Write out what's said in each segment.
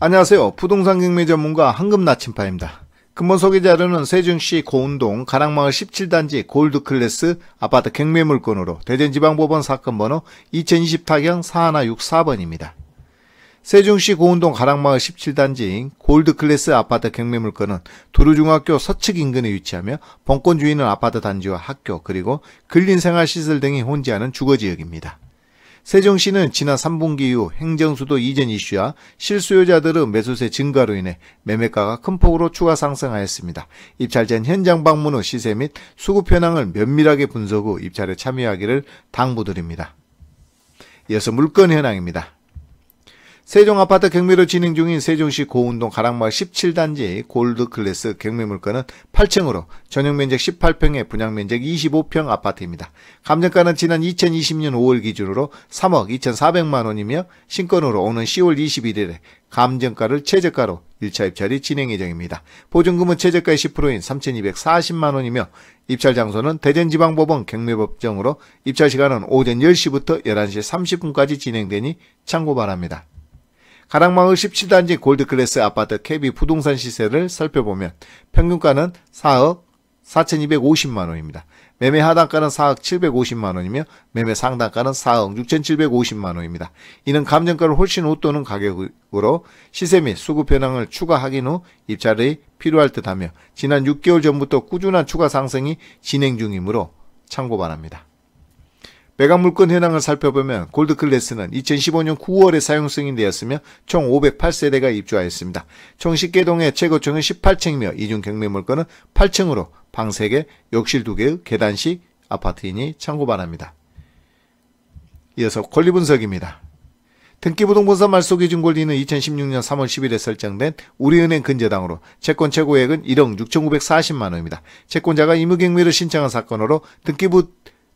안녕하세요. 부동산 경매 전문가 황금나침파입니다 근본 소개 자료는 세종시 고운동 가락마을 17단지 골드클래스 아파트 경매 물건으로 대전지방법원 사건 번호 2020 타경 4164번입니다. 세종시 고운동 가락마을 17단지인 골드클래스 아파트 경매 물건은 두루중학교 서측 인근에 위치하며 본권 주인은 아파트 단지와 학교 그리고 근린생활시설 등이 혼재하는 주거지역입니다. 세종시는 지난 3분기 이후 행정수도 이전 이슈와 실수요자들의 매수세 증가로 인해 매매가가 큰 폭으로 추가 상승하였습니다. 입찰전 현장 방문 후 시세 및 수급 현황을 면밀하게 분석 후 입찰에 참여하기를 당부드립니다. 이어서 물건 현황입니다. 세종아파트 경매로 진행 중인 세종시 고운동 가락마을 17단지 골드클래스 경매물가는 8층으로 전용면적 18평에 분양면적 25평 아파트입니다. 감정가는 지난 2020년 5월 기준으로 3억 2,400만원이며 신권으로 오는 10월 21일에 감정가를 최저가로 1차 입찰이 진행 예정입니다. 보증금은 최저가의 10%인 3,240만원이며 입찰 장소는 대전지방법원 경매법정으로 입찰 시간은 오전 10시부터 11시 30분까지 진행되니 참고 바랍니다. 가락마을 17단지 골드클래스 아파트 KB 부동산 시세를 살펴보면 평균가는 4억 4,250만원입니다. 매매 하단가는 4억 750만원이며 매매 상단가는 4억 6,750만원입니다. 이는 감정가를 훨씬 웃도는 가격으로 시세 및 수급 변화를 추가하긴 후 입찰이 필요할 듯하며 지난 6개월 전부터 꾸준한 추가 상승이 진행 중이므로 참고 바랍니다. 매각물건 현황을 살펴보면 골드클래스는 2015년 9월에 사용 승인되었으며 총 508세대가 입주하였습니다. 총 10개동의 최고층은 18층이며 이중 경매물건은 8층으로 방 3개, 욕실 2개의 계단식 아파트이니 참고 바랍니다. 이어서 권리 분석입니다. 등기부동본사 말소기준 권리는 2016년 3월 10일에 설정된 우리은행 근저당으로 채권 최고액은 1억 6,940만원입니다. 채권자가 임의경매를 신청한 사건으로 등기부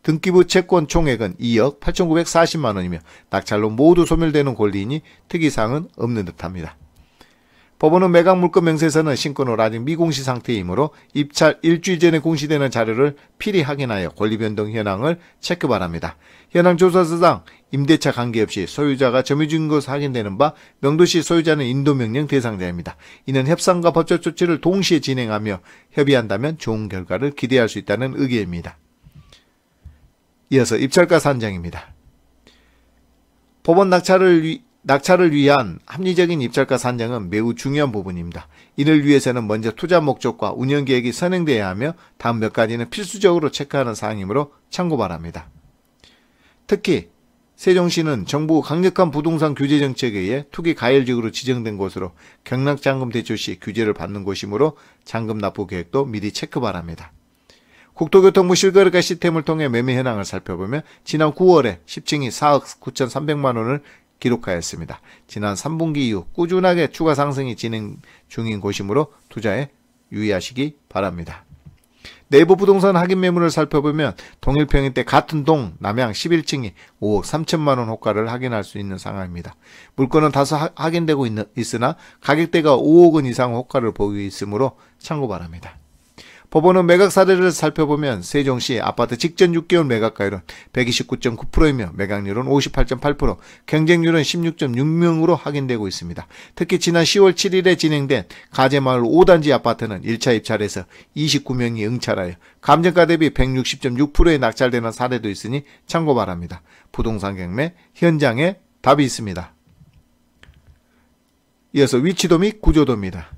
등기부 채권 총액은 2억 8,940만원이며 낙찰로 모두 소멸되는 권리이니 특이사항은 없는 듯합니다. 법원은 매각 물건 명세서는 신권으로 아직 미공시 상태이므로 입찰 일주일 전에 공시되는 자료를 필히 확인하여 권리변동 현황을 체크 바랍니다. 현황 조사서상 임대차 관계없이 소유자가 점유주인 것으로 확인되는 바 명도시 소유자는 인도명령 대상자입니다. 이는 협상과 법적 조치를 동시에 진행하며 협의한다면 좋은 결과를 기대할 수 있다는 의견입니다. 이어서 입찰가 산정입니다. 법원 낙찰을 위, 낙찰을 위한 합리적인 입찰가 산정은 매우 중요한 부분입니다. 이를 위해서는 먼저 투자 목적과 운영 계획이 선행돼야 하며 다음 몇 가지는 필수적으로 체크하는 사항이므로 참고 바랍니다. 특히 세종시는 정부 강력한 부동산 규제 정책에 의해 투기 가열지구로 지정된 곳으로 경락장금 대출 시 규제를 받는 곳이므로 잔금 납부 계획도 미리 체크 바랍니다. 국토교통부 실거래가 시스템을 통해 매매 현황을 살펴보면 지난 9월에 10층이 4억 9,300만 원을 기록하였습니다. 지난 3분기 이후 꾸준하게 추가 상승이 진행 중인 곳이므로 투자에 유의하시기 바랍니다. 내부 부동산 확인 매물을 살펴보면 동일평일 때 같은 동 남양 11층이 5억 3천만 원 호가를 확인할 수 있는 상황입니다. 물건은 다소 하, 확인되고 있 있으나 가격대가 5억 원 이상 호가를 보유 이 있으므로 참고 바랍니다. 법원은 매각 사례를 살펴보면 세종시 아파트 직전 6개월 매각가율은 129.9%이며 매각률은 58.8%, 경쟁률은 16.6명으로 확인되고 있습니다. 특히 지난 10월 7일에 진행된 가재마을 5단지 아파트는 1차 입찰에서 29명이 응찰하여 감정가 대비 1 6 0 6의 낙찰되는 사례도 있으니 참고 바랍니다. 부동산 경매 현장에 답이 있습니다. 이어서 위치도 및 구조도입니다.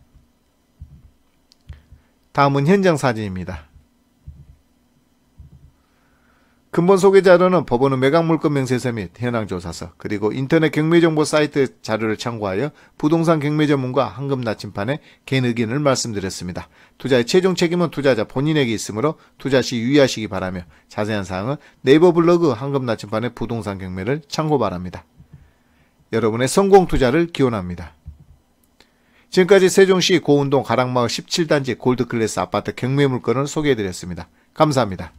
다음은 현장 사진입니다. 근본 소개 자료는 법원은 매각물건 명세서 및 현황조사서 그리고 인터넷 경매정보 사이트 자료를 참고하여 부동산 경매 전문가 한금 나침판에 개인 의견을 말씀드렸습니다. 투자의 최종 책임은 투자자 본인에게 있으므로 투자 시 유의하시기 바라며 자세한 사항은 네이버 블로그 한금 나침판의 부동산 경매를 참고 바랍니다. 여러분의 성공 투자를 기원합니다. 지금까지 세종시 고운동 가락마을 17단지 골드클래스 아파트 경매 물건을 소개해드렸습니다. 감사합니다.